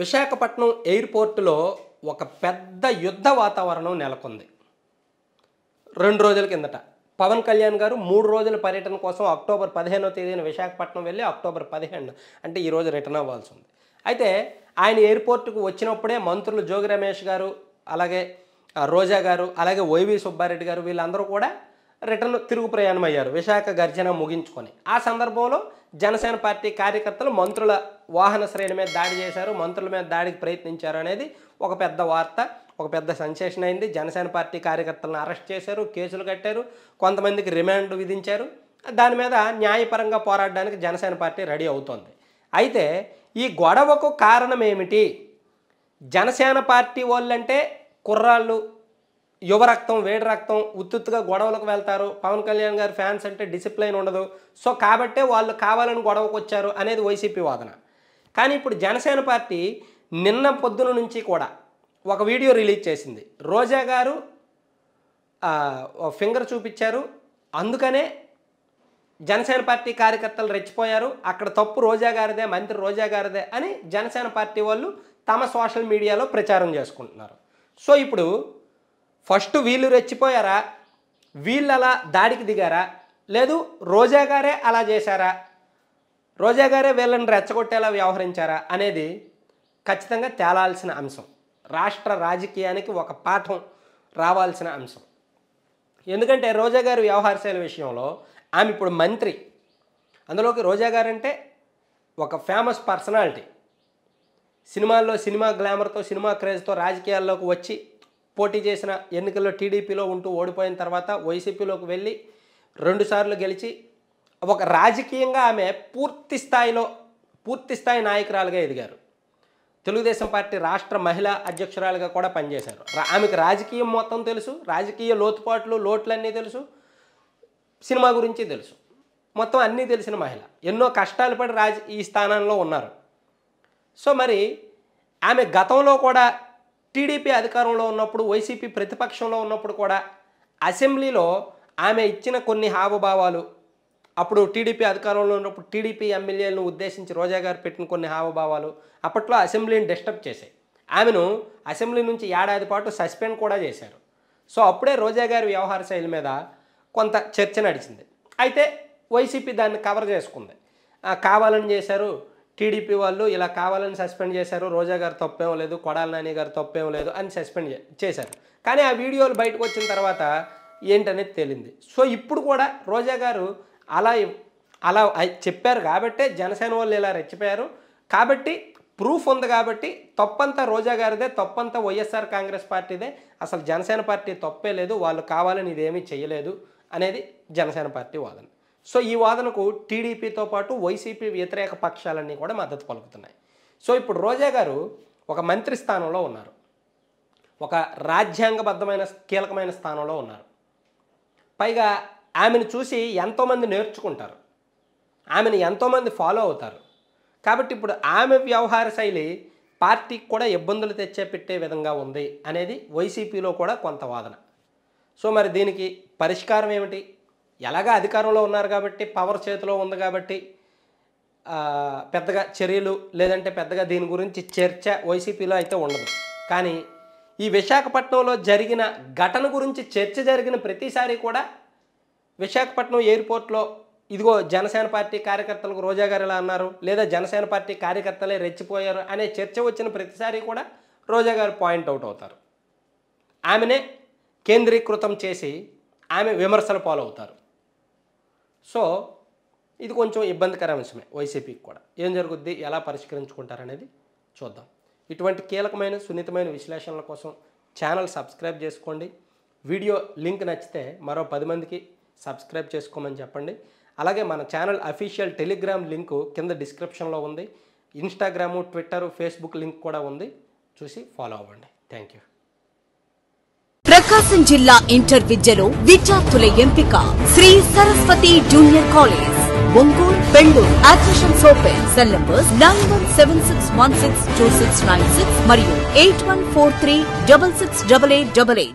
విశాఖపట్నం ఎయిర్పోర్టులో ఒక పెద్ద యుద్ధ వాతావరణం నెలకొంది రెండు రోజుల కిందట పవన్ కళ్యాణ్ గారు మూడు రోజుల పర్యటన కోసం అక్టోబర్ పదిహేనో తేదీన విశాఖపట్నం వెళ్ళి అక్టోబర్ పదిహేను అంటే ఈరోజు రిటర్న్ అవ్వాల్సి ఉంది అయితే ఆయన ఎయిర్పోర్టుకు వచ్చినప్పుడే మంత్రులు జోగి రమేష్ గారు అలాగే రోజా గారు అలాగే వైవి సుబ్బారెడ్డి గారు వీళ్ళందరూ కూడా రిటర్న్ తిరుగు ప్రయాణం అయ్యారు విశాఖ గర్జన ముగించుకొని ఆ సందర్భంలో జనసేన పార్టీ కార్యకర్తలు మంత్రుల వాహన శ్రేణి మీద దాడి చేశారు మంత్రుల మీద దాడికి ప్రయత్నించారు అనేది ఒక పెద్ద వార్త ఒక పెద్ద సెన్సేషన్ అయింది జనసేన పార్టీ కార్యకర్తలను అరెస్ట్ చేశారు కేసులు కట్టారు కొంతమందికి రిమాండ్ విధించారు దాని మీద న్యాయపరంగా పోరాడడానికి జనసేన పార్టీ రెడీ అవుతోంది అయితే ఈ గొడవకు కారణం ఏమిటి జనసేన పార్టీ వాళ్ళంటే కుర్రాళ్ళు యువ రక్తం వేడి రక్తం ఉత్తుత్తుగా గొడవలకు వెళ్తారు పవన్ కళ్యాణ్ గారి ఫ్యాన్స్ అంటే డిసిప్లైన్ ఉండదు సో కాబట్టే వాళ్ళు కావాలని గొడవకు వచ్చారు అనేది వైసీపీ వాదన కానీ ఇప్పుడు జనసేన పార్టీ నిన్న పొద్దున నుంచి కూడా ఒక వీడియో రిలీజ్ చేసింది రోజా గారు ఫింగర్ చూపించారు అందుకనే జనసేన పార్టీ కార్యకర్తలు రెచ్చిపోయారు అక్కడ తప్పు రోజా గారిదే మంత్రి రోజా గారిదే అని జనసేన పార్టీ వాళ్ళు తమ సోషల్ మీడియాలో ప్రచారం చేసుకుంటున్నారు సో ఇప్పుడు ఫస్ట్ వీళ్ళు రెచ్చిపోయారా వీళ్ళు అలా దాడికి దిగారా లేదు రోజా గారే అలా చేశారా రోజా గారే వీళ్ళని రెచ్చగొట్టేలా వ్యవహరించారా అనేది ఖచ్చితంగా తేలాల్సిన అంశం రాష్ట్ర రాజకీయానికి ఒక పాఠం రావాల్సిన అంశం ఎందుకంటే రోజా గారి వ్యవహారశైలి విషయంలో ఆమె ఇప్పుడు మంత్రి అందులోకి రోజా గారంటే అంటే ఒక ఫేమస్ పర్సనాలిటీ సినిమాల్లో సినిమా గ్లామర్తో సినిమా క్రేజ్తో రాజకీయాల్లోకి వచ్చి పోటీ చేసిన ఎన్నికల్లో టీడీపీలో ఉంటూ ఓడిపోయిన తర్వాత వైసీపీలోకి వెళ్ళి రెండుసార్లు గెలిచి ఒక రాజకీయంగా ఆమె పూర్తి స్థాయిలో పూర్తి స్థాయి నాయకురాలుగా ఎదిగారు తెలుగుదేశం పార్టీ రాష్ట్ర మహిళా అధ్యక్షురాలుగా కూడా పనిచేశారు ఆమెకు రాజకీయం మొత్తం తెలుసు రాజకీయ లోతుపాట్లు లోట్లన్నీ తెలుసు సినిమా గురించి తెలుసు మొత్తం అన్నీ తెలిసిన మహిళ ఎన్నో కష్టాలు పడి రాజ ఈ స్థానంలో ఉన్నారు సో మరి ఆమె గతంలో కూడా టీడీపీ అధికారంలో ఉన్నప్పుడు వైసీపీ ప్రతిపక్షంలో ఉన్నప్పుడు కూడా అసెంబ్లీలో ఆమె ఇచ్చిన కొన్ని హావభావాలు అప్పుడు టీడీపీ అధికారంలో ఉన్నప్పుడు టీడీపీ ఎమ్మెల్యేలను ఉద్దేశించి రోజా గారు పెట్టిన కొన్ని హావభావాలు అప్పట్లో అసెంబ్లీని డిస్టర్బ్ చేశాయి ఆమెను అసెంబ్లీ నుంచి ఏడాది పాటు సస్పెండ్ కూడా చేశారు సో అప్పుడే రోజా గారి వ్యవహార శైలి మీద కొంత చర్చ నడిచింది అయితే వైసీపీ దాన్ని కవర్ చేసుకుంది కావాలని చేశారు టీడీపీ వాళ్ళు ఇలా కావాలని సస్పెండ్ చేశారు రోజా గారు తప్పేం లేదు కొడాల నాని గారు తప్పేం లేదు అని సస్పెండ్ చేశారు కానీ ఆ వీడియోలు బయటకు వచ్చిన తర్వాత ఏంటనేది తేలింది సో ఇప్పుడు కూడా రోజా గారు అలా అలా చెప్పారు కాబట్టే జనసేన వాళ్ళు ఇలా రెచ్చిపోయారు కాబట్టి ప్రూఫ్ ఉంది కాబట్టి తప్పంతా రోజా గారిదే తప్పంతా వైఎస్ఆర్ కాంగ్రెస్ పార్టీదే అసలు జనసేన పార్టీ తప్పే లేదు వాళ్ళు కావాలని ఇదేమీ చేయలేదు అనేది జనసేన పార్టీ వాదన సో ఈ వాదనకు టీడీపీతో పాటు వైసీపీ వ్యతిరేక పక్షాలన్నీ కూడా మద్దతు పలుకుతున్నాయి సో ఇప్పుడు రోజా గారు ఒక మంత్రి స్థానంలో ఉన్నారు ఒక రాజ్యాంగబద్ధమైన కీలకమైన స్థానంలో ఉన్నారు పైగా ఆమెను చూసి ఎంతోమంది నేర్చుకుంటారు ఆమెను ఎంతోమంది ఫాలో అవుతారు కాబట్టి ఇప్పుడు ఆమె వ్యవహార శైలి పార్టీకి కూడా ఇబ్బందులు తెచ్చే పెట్టే విధంగా ఉంది అనేది వైసీపీలో కూడా కొంత వాదన సో మరి దీనికి పరిష్కారం ఏమిటి ఎలాగా అధికారంలో ఉన్నారు కాబట్టి పవర్ చేతిలో ఉంది కాబట్టి పెద్దగా చర్యలు లేదంటే పెద్దగా దీని గురించి చర్చ వైసీపీలో అయితే ఉండదు కానీ ఈ విశాఖపట్నంలో జరిగిన ఘటన గురించి చర్చ జరిగిన ప్రతిసారి కూడా విశాఖపట్నం ఎయిర్పోర్ట్లో ఇదిగో జనసేన పార్టీ కార్యకర్తలకు రోజా గారు ఎలా అన్నారు లేదా జనసేన పార్టీ కార్యకర్తలే రెచ్చిపోయారు అనే చర్చ వచ్చిన ప్రతిసారి కూడా రోజా గారు పాయింట్ అవుట్ అవుతారు ఆమెనే కేంద్రీకృతం చేసి ఆమె విమర్శలు పాలవుతారు సో ఇది కొంచెం ఇబ్బందికర అంశమే వైసీపీకి కూడా ఏం జరుగుద్ది ఎలా పరిష్కరించుకుంటారనేది చూద్దాం ఇటువంటి కీలకమైన సున్నితమైన విశ్లేషణల కోసం ఛానల్ సబ్స్క్రైబ్ చేసుకోండి వీడియో లింక్ నచ్చితే మరో పది మందికి సబ్స్క్రైబ్ చేసుకోమని చెప్పండి అలాగే మన ఛానల్ అఫీషియల్ టెలిగ్రామ్ లింకు కింద డిస్క్రిప్షన్లో ఉంది ఇన్స్టాగ్రాము ట్విట్టరు ఫేస్బుక్ లింక్ కూడా ఉంది చూసి ఫాలో అవ్వండి థ్యాంక్ యూ ప్రకాశం జిల్లా ఇంటర్ విద్యలో విద్యార్థుల ఎంపిక Sri Saraswati junior college Ongole Bengaluru admissions open cell numbers nine one seven six one six two six nine six మరియు eight one four three double six double eight double eight